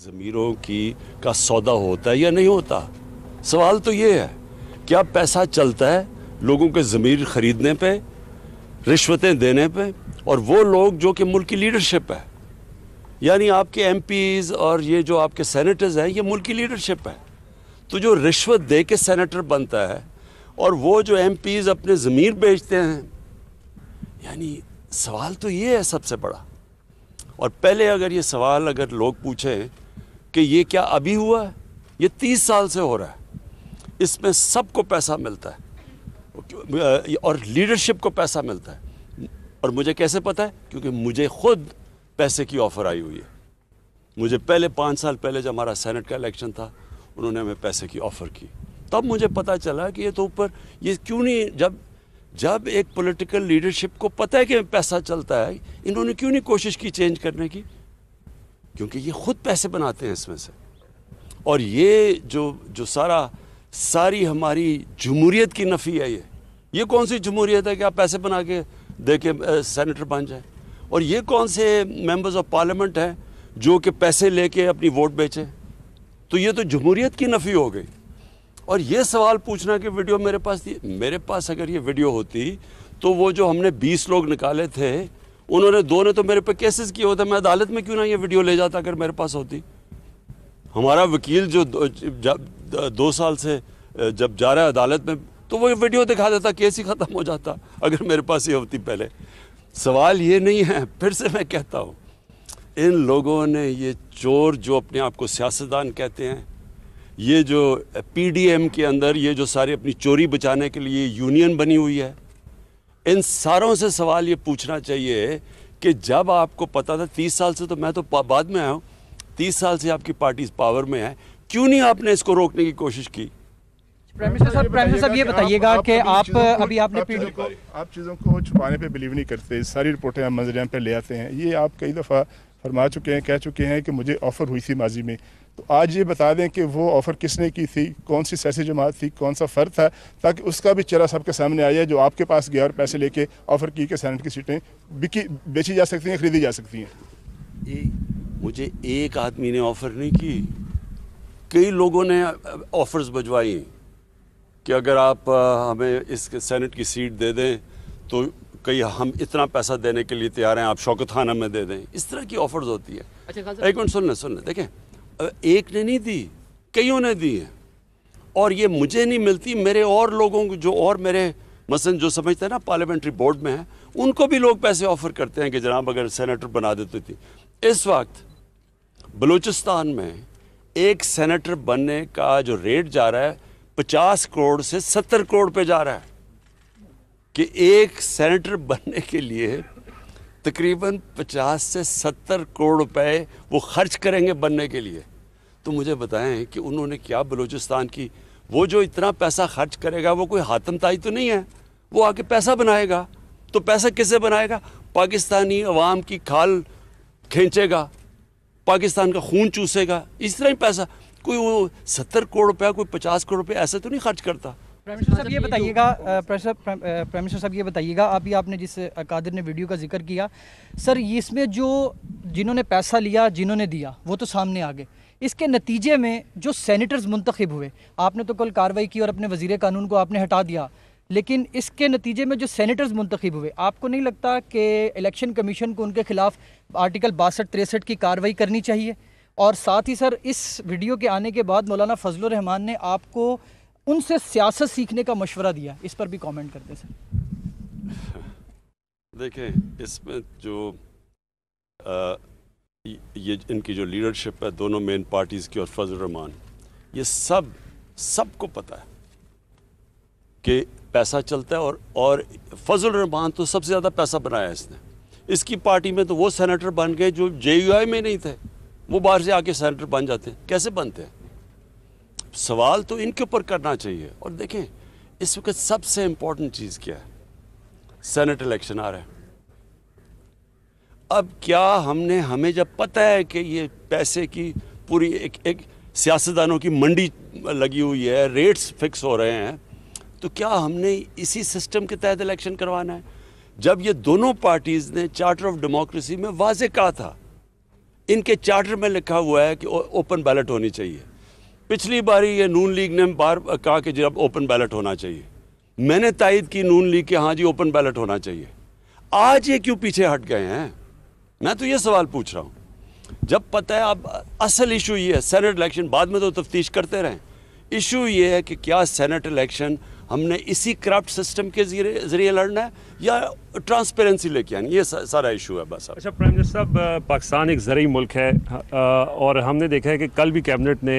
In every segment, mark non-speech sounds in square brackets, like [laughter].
ज़मीरों की का सौदा होता है या नहीं होता सवाल तो ये है क्या पैसा चलता है लोगों के ज़मीर ख़रीदने पे रिश्वतें देने पे और वो लोग जो कि मुल्क की लीडरशिप है यानी आपके एम और ये जो आपके सैनिटर्स हैं ये मुल्क की लीडरशिप है तो जो रिश्वत दे के सैनिटर बनता है और वो जो एम अपने ज़मीर बेचते हैं यानी सवाल तो ये है सबसे बड़ा और पहले अगर ये सवाल अगर लोग पूछें कि ये क्या अभी हुआ है ये तीस साल से हो रहा है इसमें सबको पैसा मिलता है और लीडरशिप को पैसा मिलता है और मुझे कैसे पता है क्योंकि मुझे खुद पैसे की ऑफ़र आई हुई है मुझे पहले पाँच साल पहले जब हमारा सेनेट का इलेक्शन था उन्होंने हमें पैसे की ऑफ़र की तब मुझे पता चला कि ये तो ऊपर ये क्यों नहीं जब जब एक पॉलिटिकल लीडरशिप को पता है कि पैसा चलता है इन्होंने क्यों नहीं कोशिश की चेंज करने की क्योंकि ये ख़ुद पैसे बनाते हैं इसमें से और ये जो जो सारा सारी हमारी जमहूरीत की नफ़ी है ये ये कौन सी जमहूरीत है कि आप पैसे बना के दे के सैनिटर बन जाए और ये कौन से मेंबर्स ऑफ पार्लियामेंट हैं जो कि पैसे लेके अपनी वोट बेचें तो ये तो जमहूरीत की नफ़ी हो गई और ये सवाल पूछना कि वीडियो मेरे पास थी मेरे पास अगर ये वीडियो होती तो वो जो हमने 20 लोग निकाले थे उन्होंने दो ने तो मेरे पे केसेस किए होते मैं अदालत में क्यों ना ये वीडियो ले जाता अगर मेरे पास होती हमारा वकील जो दो, दो साल से जब जा रहा है अदालत में तो वो वीडियो दिखा देता केस ही ख़त्म हो जाता अगर मेरे पास ये होती पहले सवाल ये नहीं है फिर से मैं कहता हूँ इन लोगों ने ये चोर जो अपने आप को सियासतदान कहते हैं ये जो पीडीएम के अंदर ये जो सारी अपनी चोरी बचाने के लिए यूनियन बनी हुई है इन सारों से सवाल ये पूछना चाहिए कि जब आपको पता था तीस साल से तो मैं तो बाद में आया हूँ तीस साल से आपकी पार्टी पावर में है क्यों नहीं आपने इसको रोकने की कोशिश की आप आपने आप चीज़ों को छुपाने पर बिलीव नहीं करते सारी रिपोर्टें ले आते हैं ये आप कई दफ़ा फरमा चुके हैं कह चुके हैं कि मुझे ऑफ़र हुई थी माजी में तो आज ये बता दें कि वो ऑफ़र किसने की थी कौन सी सियासी जमात थी कौन सा फ़र्द था ताकि उसका भी चेहरा सबके सामने आ जाए जो आपके पास गया और पैसे लेके ऑफ़र की कि सैनट की सीटें बिकी बेची जा सकती हैं खरीदी जा सकती हैं मुझे एक आदमी ने ऑफ़र नहीं की कई लोगों ने ऑफ़र्स बजवाई कि अगर आप हमें इस सेनेट की सीट दे दें तो कई हम इतना पैसा देने के लिए तैयार हैं आप शौकत खाना में दे दें इस तरह की ऑफ़र्स होती है अच्छा एक मिनट सुन लें सुन लें देखें एक ने नहीं दी कईयों ने दी है और ये मुझे नहीं मिलती मेरे और लोगों को जो और मेरे मसन जो समझते हैं ना पार्लियामेंट्री बोर्ड में हैं उनको भी लोग पैसे ऑफर करते हैं कि जनाब अगर सेनेटर बना देते तो थी इस वक्त बलूचिस्तान में एक सेनेटर बनने का जो रेट जा रहा है पचास करोड़ से सत्तर करोड़ पे जा रहा है कि एक सेनेटर बनने के लिए तकरीबन पचास से सत्तर करोड़ रुपए वो खर्च करेंगे बनने के लिए तो मुझे बताएं कि उन्होंने क्या बलूचिस्तान की वो जो इतना पैसा खर्च करेगा वो कोई हातमताई तो नहीं है वो आके पैसा बनाएगा तो पैसा किसे बनाएगा पाकिस्तानी अवाम की खाल खींचेगा पाकिस्तान का खून चूसेगा इस तरह ही पैसा कोई वो सत्तर करोड़ रुपया कोई पचास करोड़ रुपया ऐसे तो नहीं खर्च करता प्राइम साहब ये मतलब बताइएगा प्राइम तो- साहब ये बताइएगा अभी आपने जिस कादिर ने वीडियो का जिक्र किया सर इसमें जो जिन्होंने पैसा लिया जिन्होंने दिया वो तो सामने आ गए इसके नतीजे में जो सैनिटर्स मुंतखब हुए आपने तो कल कार्रवाई की और अपने वजीर कानून को आपने हटा दिया लेकिन इसके नतीजे में जो सैनिटर्स मुंतखब हुए आपको नहीं लगता कि इलेक्शन कमीशन को उनके खिलाफ आर्टिकल बासठ तिरसठ की कार्रवाई करनी चाहिए और साथ ही सर इस वीडियो के आने के बाद मौलाना फजल रहमान ने आपको उनसे सियासत सीखने का मशवरा दिया इस पर भी कमेंट करते सर [laughs] देखें इसमें जो आ, ये इनकी जो लीडरशिप है दोनों मेन पार्टीज़ की और फजल रहमान ये सब सबको पता है कि पैसा चलता है और और फजल रहमान तो सबसे ज़्यादा पैसा बनाया इसने इसकी पार्टी में तो वो सेनेटर बन गए जो जे में नहीं थे वो बाहर से आके सेनेटर बन जाते हैं कैसे बनते हैं सवाल तो इनके ऊपर करना चाहिए और देखें इस वक्त सबसे इम्पोर्टेंट चीज़ क्या है सेनेट इलेक्शन आ रहा है अब क्या हमने हमें जब पता है कि ये पैसे की पूरी एक एक सियासतदानों की मंडी लगी हुई है रेट्स फिक्स हो रहे हैं तो क्या हमने इसी सिस्टम के तहत इलेक्शन करवाना है जब ये दोनों पार्टीज़ ने चार्टर ऑफ डेमोक्रेसी में वाज कहा था इनके चार्टर में लिखा हुआ है कि ओपन बैलेट होनी चाहिए पिछली बारी ये नून लीग ने बार कहा कि जब ओपन बैलेट होना चाहिए मैंने तायद की नून लीग के हाँ जी ओपन बैलेट होना चाहिए आज ये क्यों पीछे हट गए हैं मैं तो ये सवाल पूछ रहा हूँ जब पता है अब असल इशू ये है सेनेट इलेक्शन बाद में तो तफ्तीश करते रहें इशू ये है कि क्या सेनेट इलेक्शन हमने इसी करप्ट सिस्टम के जरिए लड़ना है या ट्रांसपेरेंसी लेके आनी ये सा, सारा इशू है बस अच्छा प्राइम मिनिस्टर साहब पाकिस्तान एक ज़रूरी मुल्क है और हमने देखा है कि कल भी कैबिनेट ने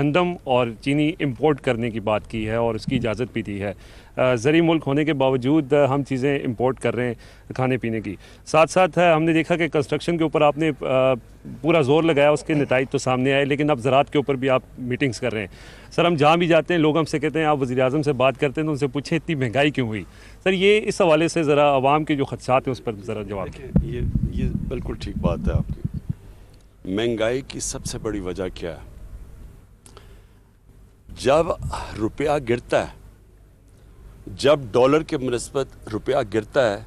गंदम और चीनी इम्पोर्ट करने की बात की है और उसकी इजाज़त भी दी है ज़री मुल्क होने के बावजूद हम चीज़ें इम्पोर्ट कर रहे हैं खाने पीने की साथ साथ हमने देखा कि कंस्ट्रक्शन के ऊपर आपने पूरा ज़ोर लगाया उसके नतज तो सामने आए लेकिन अब ज़रात के ऊपर भी आप मीटिंग्स कर रहे हैं सर हम जहाँ भी जाते हैं लोग हमसे कहते हैं आप वज़ी अजम से बात करते हैं तो उनसे पूछें इतनी महंगाई क्यों हुई सर ये इस हवाले से ज़रा आवाम के जो खदशात हैं उस पर ज़रा जवाब ये ये बिल्कुल ठीक बात है आपकी महंगाई की सबसे बड़ी वजह क्या है जब रुपया गिरता है जब डॉलर के बनस्बत रुपया गिरता है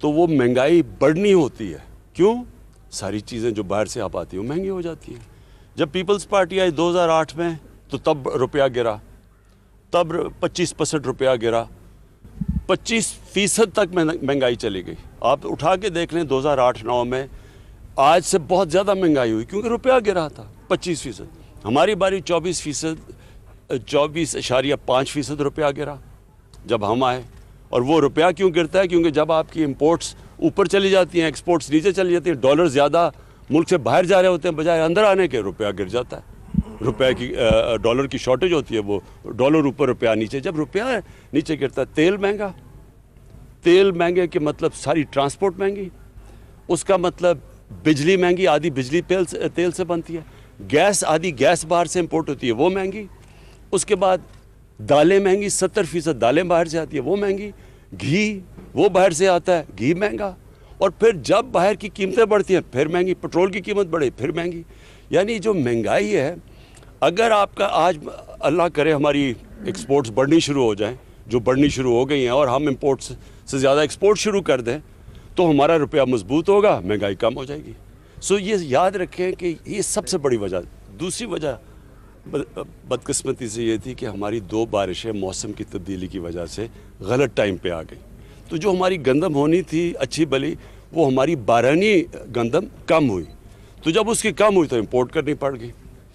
तो वो महंगाई बढ़नी होती है क्यों सारी चीज़ें जो बाहर से आप आती हैं महंगी हो जाती हैं जब पीपल्स पार्टी आई 2008 में तो तब रुपया गिरा तब 25 परसेंट रुपया गिरा 25 फीसद तक महंगाई चली गई आप उठा के देख लें दो हज़ार में आज से बहुत ज़्यादा महंगाई हुई क्योंकि रुपया गिरा था पच्चीस फीसद हमारी बारी चौबीस फीसद चौबीस इशारिया पाँच फीसद रुपया गिरा जब हम आए और वो रुपया क्यों गिरता है क्योंकि जब आपकी इम्पोर्ट्स ऊपर चली जाती हैं एक्सपोर्ट्स नीचे चली जाती हैं डॉलर ज़्यादा मुल्क से बाहर जा रहे होते हैं बजाय अंदर आने के रुपया गिर जाता है रुपये की डॉलर की शॉर्टेज होती है वो डॉलर ऊपर रुपया नीचे जब रुपया नीचे गिरता है तेल महंगा तेल महंगे के मतलब सारी ट्रांसपोर्ट महंगी उसका मतलब बिजली महंगी आधी बिजली तेल से, तेल से बनती है गैस आधी गैस बाहर से इम्पोर्ट होती है वो महंगी उसके बाद दालें महंगी सत्तर फीसद दालें बाहर से आती है वो महंगी घी वो बाहर से आता है घी महंगा और फिर जब बाहर की कीमतें बढ़ती हैं फिर महंगी पेट्रोल की कीमत बढ़े फिर महंगी यानी जो महंगाई है अगर आपका आज अल्लाह करे हमारी एक्सपोर्ट्स बढ़नी शुरू हो जाएं जो बढ़नी शुरू हो गई हैं और हम इम्पोर्ट्स से ज़्यादा एक्सपोर्ट शुरू कर दें तो हमारा रुपया मजबूत होगा महंगाई कम हो जाएगी सो ये याद रखें कि ये सबसे बड़ी वजह दूसरी वजह बदकस्मती से ये थी कि हमारी दो बारिशें मौसम की तब्दीली की वजह से गलत टाइम पे आ गई तो जो हमारी गंदम होनी थी अच्छी भली वो हमारी बारहनी गंदम कम हुई तो जब उसकी कम हुई तो इम्पोर्ट करनी पड़ गई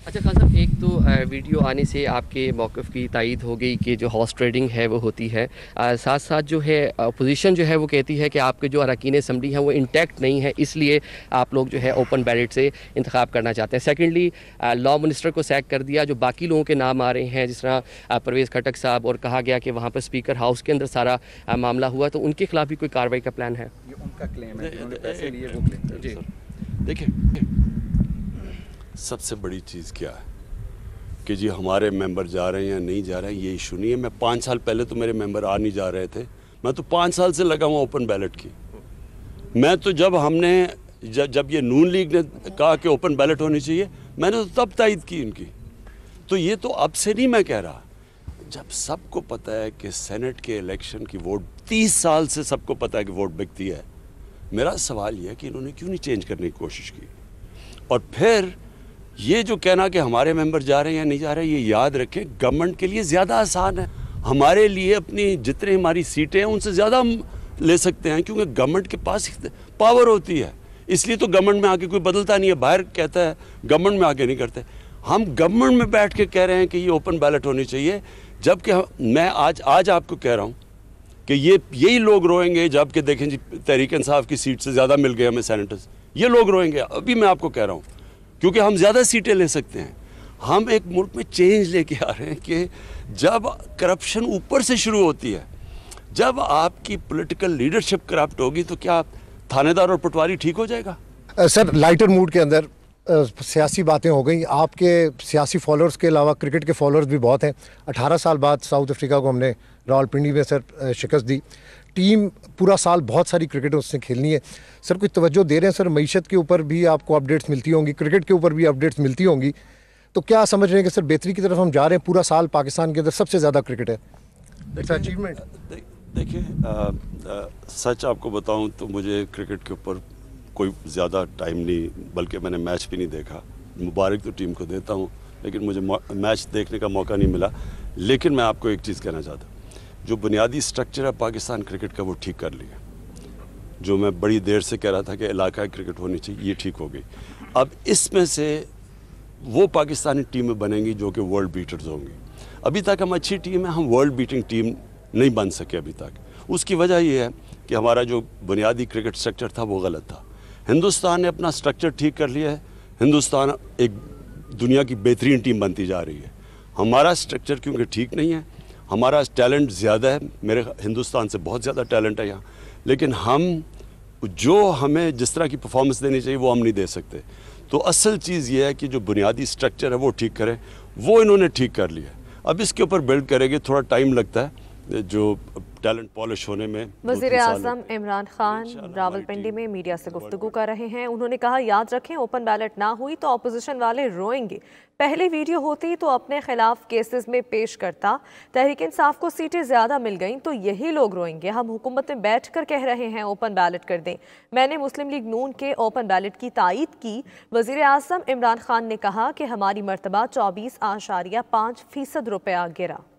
अच्छा खान साहब एक तो वीडियो आने से आपके मौक़ की तइद हो गई कि जो हॉर्स ट्रेडिंग है वो होती है साथ साथ जो है अपोजिशन जो है वो कहती है कि आपके जो अरकान असम्बली हैं वो इंटैक्ट नहीं है इसलिए आप लोग जो है ओपन बैलेट से इंतखब करना चाहते हैं सेकेंडली लॉ मिनिस्टर को सैक कर दिया जो बाकी लोगों के नाम आ रहे हैं जिस तरह परवेज़ खटक साहब और कहा गया कि वहाँ पर स्पीकर हाउस के अंदर सारा मामला हुआ तो उनके खिलाफ भी कोई कार्रवाई का प्लान है ये उनका क्लेम है देखिए सबसे बड़ी चीज़ क्या है कि जी हमारे मेंबर जा रहे हैं या नहीं जा रहे हैं ये इशू नहीं है मैं पाँच साल पहले तो मेरे मेंबर आ नहीं जा रहे थे मैं तो पाँच साल से लगा हुआ ओपन बैलेट की मैं तो जब हमने जब जब ये नून लीग ने कहा कि ओपन बैलेट होनी चाहिए मैंने तो तब तायद की इनकी तो ये तो अब से नहीं मैं कह रहा जब सबको पता है कि सेनेट के इलेक्शन की वोट तीस साल से सबको पता है कि वोट बिकती है मेरा सवाल यह है कि इन्होंने क्यों नहीं चेंज करने की कोशिश की और फिर ये जो कहना कि हमारे मेंबर जा रहे हैं या नहीं जा रहे ये याद रखें गवर्नमेंट के लिए ज़्यादा आसान है हमारे लिए अपनी जितनी हमारी सीटें हैं उनसे ज़्यादा ले सकते हैं क्योंकि गवर्नमेंट के पास पावर होती है इसलिए तो गवर्नमेंट में आके कोई बदलता नहीं है बाहर कहता है गवर्नमेंट में आके नहीं करते हम गवर्नमेंट में बैठ के कह रहे हैं कि ये ओपन बैलेट होनी चाहिए जबकि मैं आज आज आपको कह रहा हूँ कि ये यही लोग रोएंगे जबकि देखें जी तहरीक इंसाफ की सीट से ज़्यादा मिल गए हमें सैनिटर्स ये लोग रोएंगे अभी मैं आपको कह रहा हूँ क्योंकि हम ज़्यादा सीटें ले सकते हैं हम एक मुल्क में चेंज लेके आ रहे हैं कि जब करप्शन ऊपर से शुरू होती है जब आपकी पॉलिटिकल लीडरशिप करप्ट होगी तो क्या थानेदार और पटवारी ठीक हो जाएगा सर लाइटर मूड के अंदर सियासी बातें हो गई आपके सियासी फॉलोअर्स के अलावा क्रिकेट के फॉलोअर्स भी बहुत हैं 18 साल बाद साउथ अफ्रीका को हमने रावलपिंडी में सर शिकस्त दी टीम पूरा साल बहुत सारी क्रिकेट उसने खेलनी है सर कुछ तवज्जो दे रहे हैं सर मीशत के ऊपर भी आपको अपडेट्स मिलती होंगी क्रिकेट के ऊपर भी अपडेट्स मिलती होंगी तो क्या समझ रहे हैं कि सर बेहतरी की तरफ हम जा रहे हैं पूरा साल पाकिस्तान के अंदर सबसे ज़्यादा क्रिकेट है अचीवमेंट देखिए सच आपको बताऊँ तो मुझे क्रिकेट के ऊपर कोई ज़्यादा टाइम नहीं बल्कि मैंने मैच भी नहीं देखा मुबारक तो टीम को देता हूँ लेकिन मुझे मैच देखने का मौका नहीं मिला लेकिन मैं आपको एक चीज़ कहना चाहता हूँ जो बुनियादी स्ट्रक्चर है पाकिस्तान क्रिकेट का वो ठीक कर लिया जो मैं बड़ी देर से कह रहा था कि इलाका क्रिकेट होनी चाहिए ये ठीक हो गई अब इसमें से वो पाकिस्तानी टीमें बनेंगी जो कि वर्ल्ड बीटर्स होंगी अभी तक हम अच्छी टीम है हम वर्ल्ड बीटिंग टीम नहीं बन सके अभी तक उसकी वजह यह है कि हमारा जो बुनियादी क्रिकेट स्ट्रक्चर था वो गलत था हिंदुस्तान ने अपना स्ट्रक्चर ठीक कर लिया है हिंदुस्तान एक दुनिया की बेहतरीन टीम बनती जा रही है हमारा स्ट्रक्चर क्योंकि ठीक नहीं है हमारा टैलेंट ज़्यादा है मेरे हिंदुस्तान से बहुत ज़्यादा टैलेंट है यहाँ लेकिन हम जो हमें जिस तरह की परफॉर्मेंस देनी चाहिए वो हम नहीं दे सकते तो असल चीज़ ये है कि जो बुनियादी स्ट्रक्चर है वो ठीक करें वो इन्होंने ठीक कर लिया अब इसके ऊपर बिल्ड करेंगे थोड़ा टाइम लगता है जो टैलेंट पॉलिश होने में वजीर अजम इमरान खान रावलपिंडी में मीडिया से गुफ्तु कर रहे हैं उन्होंने कहा याद रखें ओपन बैलेट ना हुई तो अपोजिशन वाले रोएंगे पहले वीडियो होती तो अपने खिलाफ केसेस में पेश करता तहरीक इंसाफ को सीटें ज़्यादा मिल गई तो यही लोग रोएंगे हम हुकूमत में बैठ कर कह रहे हैं ओपन बैलेट कर दें मैंने मुस्लिम लीग नून के ओपन बैलेट की तायद की वजीर अजम इमरान खान ने कहा कि हमारी मरतबा चौबीस आशारिया पाँच फीसद रुपया गिरा